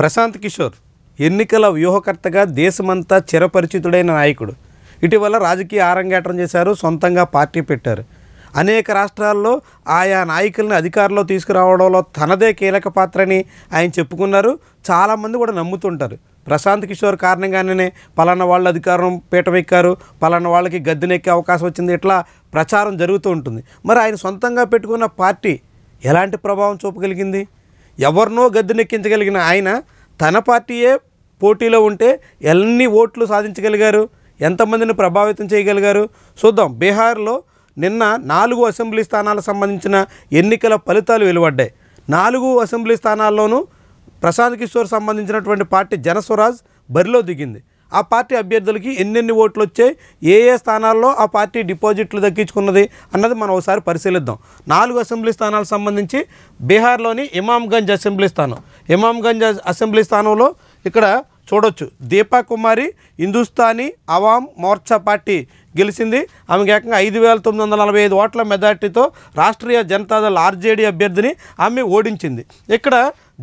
ప్రశాంత్ కిషోర్ ఎన్నికల వ్యూహకర్తగా దేశమంతా చిరపరిచితుడైన నాయకుడు ఇటీవల రాజకీయ ఆరంగేటం చేశారు సొంతంగా పార్టీ పెట్టారు అనేక రాష్ట్రాల్లో ఆయా నాయకుల్ని అధికారంలో తీసుకురావడంలో తనదే కీలక పాత్రని ఆయన చెప్పుకున్నారు చాలామంది కూడా నమ్ముతుంటారు ప్రశాంత్ కిషోర్ కారణంగానే పలానా వాళ్ళు అధికారం పీటమెక్కారు పలానా వాళ్ళకి గద్దెనెక్కే అవకాశం వచ్చింది ఇట్లా ప్రచారం జరుగుతూ ఉంటుంది మరి ఆయన సొంతంగా పెట్టుకున్న పార్టీ ఎలాంటి ప్రభావం చూపగలిగింది ఎవరినో గద్దెనెక్కించగలిగిన ఆయన తన పార్టీయే పోటీలో ఉంటే ఎన్ని ఓట్లు సాధించగలిగారు ఎంతమందిని ప్రభావితం చేయగలిగారు చూద్దాం బీహార్లో నిన్న నాలుగు అసెంబ్లీ స్థానాలకు సంబంధించిన ఎన్నికల ఫలితాలు వెలువడ్డాయి నాలుగు అసెంబ్లీ స్థానాల్లోనూ ప్రశాంత్ కిషోర్ సంబంధించినటువంటి పార్టీ జనస్వరాజ్ బరిలో దిగింది ఆ పార్టీ అభ్యర్థులకి ఎన్నెన్ని ఓట్లు వచ్చాయి ఏ ఏ స్థానాల్లో ఆ పార్టీ డిపాజిట్లు దక్కించుకున్నది అన్నది మనం ఒకసారి పరిశీలిద్దాం నాలుగు అసెంబ్లీ స్థానాలకు సంబంధించి బీహార్లోని ఇమామ్గంజ్ అసెంబ్లీ స్థానం ఇమామ్గంజ్ అసెంబ్లీ స్థానంలో ఇక్కడ చూడొచ్చు దీపా కుమారి హిందుస్థానీ అవామ్ మోర్చా పార్టీ గెలిచింది ఆమెకు ఏకంగా ఐదు వేల తొమ్మిది వందల నలభై ఐదు ఓట్ల మెజార్టీతో రాష్ట్రీయ జనతాదళ ఆర్జేడీ అభ్యర్థిని ఆమె ఓడించింది ఇక్కడ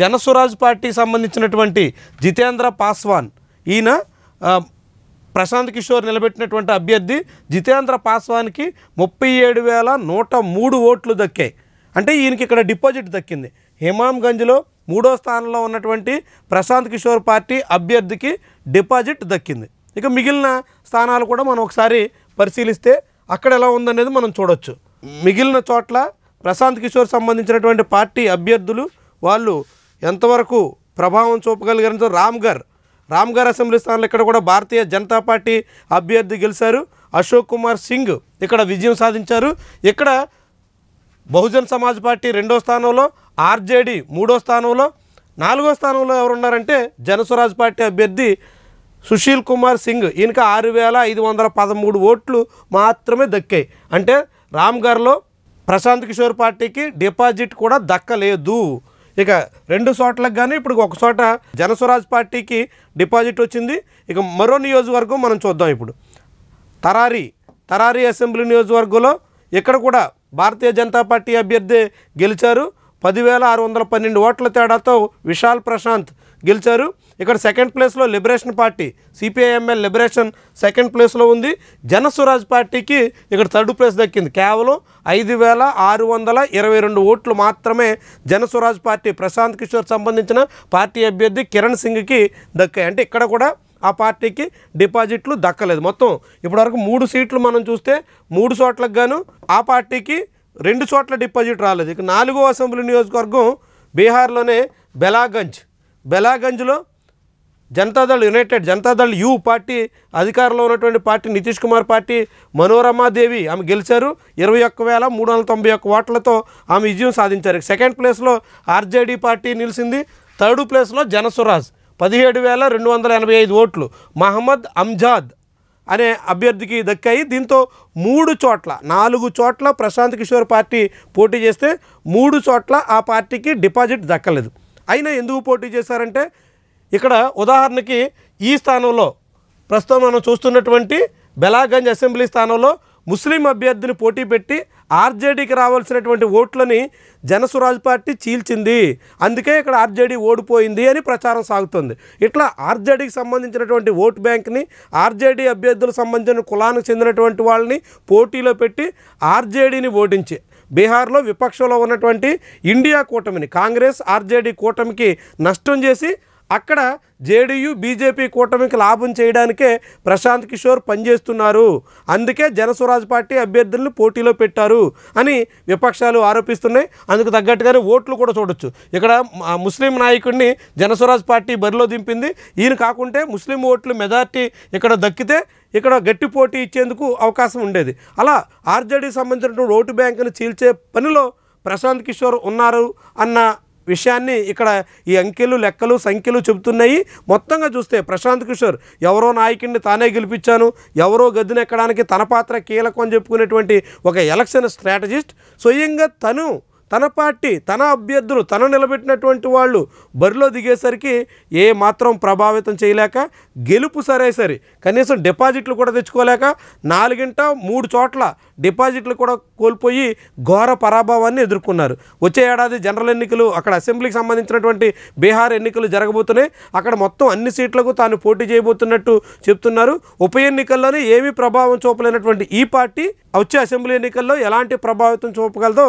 జనస్వరాజ్ పార్టీకి సంబంధించినటువంటి జితేంద్ర పాస్వాన్ ఈయన ప్రశాంత్ కిషోర్ నిలబెట్టినటువంటి అభ్యర్థి జితేంద్ర పాస్వాన్కి ముప్పై ఏడు వేల నూట మూడు ఓట్లు దక్కాయి అంటే ఈయనకి ఇక్కడ డిపాజిట్ దక్కింది హిమాంగంజ్లో మూడో స్థానంలో ఉన్నటువంటి ప్రశాంత్ కిషోర్ పార్టీ అభ్యర్థికి డిపాజిట్ దక్కింది ఇక మిగిలిన స్థానాలు కూడా మనం ఒకసారి పరిశీలిస్తే అక్కడ ఎలా ఉందనేది మనం చూడొచ్చు మిగిలిన చోట్ల ప్రశాంత్ కిషోర్ సంబంధించినటువంటి పార్టీ అభ్యర్థులు వాళ్ళు ఎంతవరకు ప్రభావం చూపగలిగారంటే రామ్గర్ రామ్గార్ అసెంబ్లీ స్థానంలో ఇక్కడ కూడా భారతీయ జనతా పార్టీ అభ్యర్థి గెలిచారు అశోక్ కుమార్ సింగ్ ఇక్కడ విజయం సాధించారు ఇక్కడ బహుజన్ సమాజ్ పార్టీ రెండో స్థానంలో ఆర్జేడీ మూడో స్థానంలో నాలుగో స్థానంలో ఎవరున్నారంటే జనస్వరాజ్ పార్టీ అభ్యర్థి సుశీల్ కుమార్ సింగ్ ఈయనకి ఆరు వేల ఐదు వందల పదమూడు ఓట్లు మాత్రమే దక్కాయి అంటే రామ్గార్లో ప్రశాంత్ కిషోర్ పార్టీకి డిపాజిట్ కూడా దక్కలేదు ఇక రెండు చోట్లకు కానీ ఇప్పుడు ఒక చోట జనస్వరాజ్ పార్టీకి డిపాజిట్ వచ్చింది ఇక మరో నియోజకవర్గం మనం చూద్దాం ఇప్పుడు తరారి తరారి అసెంబ్లీ నియోజకవర్గంలో ఇక్కడ కూడా భారతీయ జనతా పార్టీ అభ్యర్థి గెలిచారు పదివేల ఆరు వందల పన్నెండు ఓట్ల తేడాతో విశాల్ ప్రశాంత్ గెలిచారు ఇక్కడ సెకండ్ ప్లేస్లో liberation party CPIML liberation second ప్లేస్లో ఉంది జనస్వరాజ్ పార్టీకి ఇక్కడ థర్డ్ ప్లేస్ దక్కింది కేవలం ఐదు వేల ఆరు వందల ఇరవై రెండు ఓట్లు మాత్రమే జనస్వరాజ్ పార్టీ ప్రశాంత్ కిషోర్ సంబంధించిన పార్టీ అభ్యర్థి కిరణ్ సింగ్కి దక్కాయి అంటే ఇక్కడ కూడా ఆ పార్టీకి డిపాజిట్లు దక్కలేదు మొత్తం ఇప్పటివరకు మూడు సీట్లు మనం చూస్తే మూడు చోట్లకు గాను ఆ పార్టీకి రెండు చోట్ల డిపాజిట్ రాలేదు ఇక నాలుగో అసెంబ్లీ నియోజకవర్గం బీహార్లోనే బెలాగంజ్ బెలాగంజ్లో Janata Dal united Janata Dal U party అధికారంలో ఉన్నటువంటి పార్టీ నితీష్ కుమార్ పార్టీ మనోరమాదేవి ఆమె గెలిచారు ఇరవై ఒక్క వేల మూడు వందల తొంభై ఒక్క ఓట్లతో ఆమె విజయం సాధించారు సెకండ్ ప్లేస్లో ఆర్జేడీ పార్టీ నిలిచింది థర్డ్ ప్లేస్లో జనసురాజ్ పదిహేడు వేల రెండు వందల ఎనభై ఐదు ఓట్లు మహమ్మద్ అంజాద్ అనే అభ్యర్థికి దక్కాయి దీంతో మూడు చోట్ల నాలుగు చోట్ల ప్రశాంత్ కిషోర్ పార్టీ పోటీ చేస్తే మూడు చోట్ల ఆ పార్టీకి డిపాజిట్ దక్కలేదు అయినా ఎందుకు పోటీ చేశారంటే ఇక్కడ ఉదాహరణకి ఈ స్థానంలో ప్రస్తుతం మనం చూస్తున్నటువంటి బెలాగంజ్ అసెంబ్లీ స్థానంలో ముస్లిం అభ్యర్థిని పోటీ పెట్టి ఆర్జేడీకి రావాల్సినటువంటి ఓట్లని జనసురాజ్ పార్టీ చీల్చింది అందుకే ఇక్కడ ఆర్జేడీ ఓడిపోయింది అని ప్రచారం సాగుతుంది ఇట్లా ఆర్జేడీకి సంబంధించినటువంటి ఓటు బ్యాంక్ని ఆర్జేడీ అభ్యర్థులకు సంబంధించిన కులానికి చెందినటువంటి వాళ్ళని పోటీలో పెట్టి ఆర్జేడీని ఓడించి బీహార్లో విపక్షంలో ఉన్నటువంటి ఇండియా కూటమిని కాంగ్రెస్ ఆర్జేడీ కూటమికి నష్టం చేసి అక్కడ జేడీయూ బీజేపీ కూటమికి లాభం చేయడానికే ప్రశాంత్ కిషోర్ పనిచేస్తున్నారు అందుకే జనస్వరాజ్ పార్టీ అభ్యర్థులను పోటీలో పెట్టారు అని విపక్షాలు ఆరోపిస్తున్నాయి అందుకు తగ్గట్టుగానే ఓట్లు కూడా చూడొచ్చు ఇక్కడ ముస్లిం నాయకుడిని జనస్వరాజ్ పార్టీ బరిలో దింపింది ఈయన కాకుంటే ముస్లిం ఓట్లు మెజార్టీ ఇక్కడ దక్కితే ఇక్కడ గట్టి పోటీ ఇచ్చేందుకు అవకాశం ఉండేది అలా ఆర్జేడీకి సంబంధించినటువంటి ఓటు బ్యాంకును చీల్చే పనిలో ప్రశాంత్ కిషోర్ ఉన్నారు అన్న విషయాన్ని ఇక్కడ ఈ అంకెలు లెక్కలు సంఖ్యలు చెబుతున్నాయి మొత్తంగా చూస్తే ప్రశాంత్ కిషోర్ ఎవరో నాయకుడిని తానే గెలిపించాను ఎవరో గద్దెనెక్కడానికి తన పాత్ర కీలకం అని చెప్పుకునేటువంటి ఒక ఎలక్షన్ స్ట్రాటజిస్ట్ స్వయంగా తను తన పార్టీ తన అభ్యర్థులు తన నిలబెట్టినటువంటి వాళ్ళు బరిలో దిగేసరికి ఏ మాత్రం ప్రభావితం చేయలేక గెలుపు సరే సరే కనీసం డిపాజిట్లు కూడా తెచ్చుకోలేక నాలుగింట మూడు చోట్ల డిపాజిట్లు కూడా కోల్పోయి ఘోర పరాభవాన్ని ఎదుర్కొన్నారు వచ్చే ఏడాది జనరల్ ఎన్నికలు అక్కడ అసెంబ్లీకి సంబంధించినటువంటి బీహార్ ఎన్నికలు జరగబోతున్నాయి అక్కడ మొత్తం అన్ని సీట్లకు తాను పోటీ చేయబోతున్నట్టు చెప్తున్నారు ఉప ఎన్నికల్లోనే ఏమీ ప్రభావం చూపలేనటువంటి ఈ పార్టీ వచ్చే అసెంబ్లీ ఎన్నికల్లో ఎలాంటి ప్రభావితం చూపగలదో